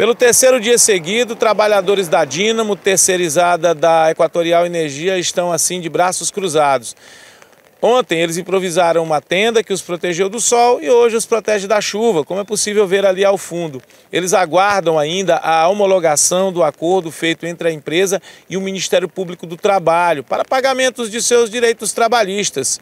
Pelo terceiro dia seguido, trabalhadores da Dínamo, terceirizada da Equatorial Energia, estão assim de braços cruzados. Ontem eles improvisaram uma tenda que os protegeu do sol e hoje os protege da chuva, como é possível ver ali ao fundo. Eles aguardam ainda a homologação do acordo feito entre a empresa e o Ministério Público do Trabalho para pagamentos de seus direitos trabalhistas.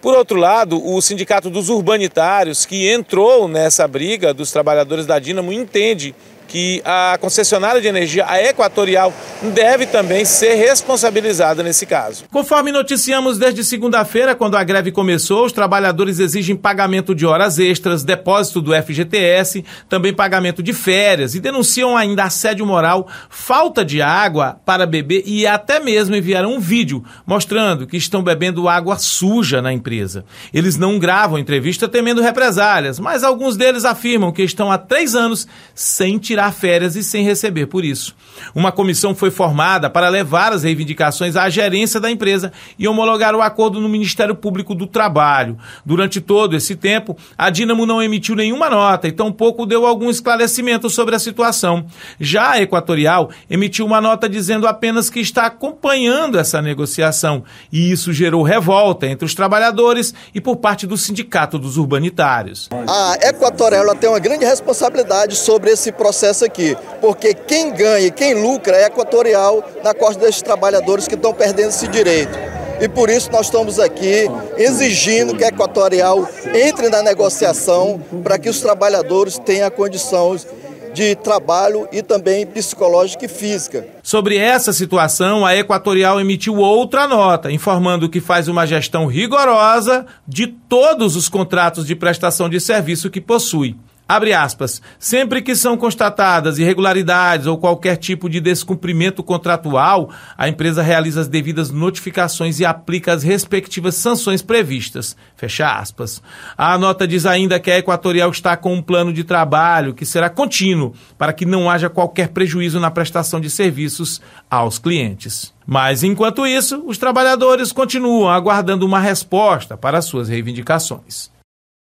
Por outro lado, o Sindicato dos Urbanitários, que entrou nessa briga dos trabalhadores da Dínamo, entende que a concessionária de energia, a Equatorial, deve também ser responsabilizada nesse caso. Conforme noticiamos desde segunda-feira, quando a greve começou, os trabalhadores exigem pagamento de horas extras, depósito do FGTS, também pagamento de férias e denunciam ainda assédio moral, falta de água para beber e até mesmo enviaram um vídeo mostrando que estão bebendo água suja na empresa. Eles não gravam entrevista temendo represálias, mas alguns deles afirmam que estão há três anos sem tirar tirar férias e sem receber por isso. Uma comissão foi formada para levar as reivindicações à gerência da empresa e homologar o acordo no Ministério Público do Trabalho. Durante todo esse tempo, a Dinamo não emitiu nenhuma nota e tampouco deu algum esclarecimento sobre a situação. Já a Equatorial emitiu uma nota dizendo apenas que está acompanhando essa negociação e isso gerou revolta entre os trabalhadores e por parte do Sindicato dos Urbanitários. A Equatorial tem uma grande responsabilidade sobre esse processo processo aqui, porque quem ganha e quem lucra é equatorial na costa desses trabalhadores que estão perdendo esse direito. E por isso nós estamos aqui exigindo que a Equatorial entre na negociação para que os trabalhadores tenham condições de trabalho e também psicológica e física. Sobre essa situação, a Equatorial emitiu outra nota, informando que faz uma gestão rigorosa de todos os contratos de prestação de serviço que possui. Abre aspas. Sempre que são constatadas irregularidades ou qualquer tipo de descumprimento contratual, a empresa realiza as devidas notificações e aplica as respectivas sanções previstas. Fecha aspas. A nota diz ainda que a Equatorial está com um plano de trabalho que será contínuo para que não haja qualquer prejuízo na prestação de serviços aos clientes. Mas, enquanto isso, os trabalhadores continuam aguardando uma resposta para suas reivindicações.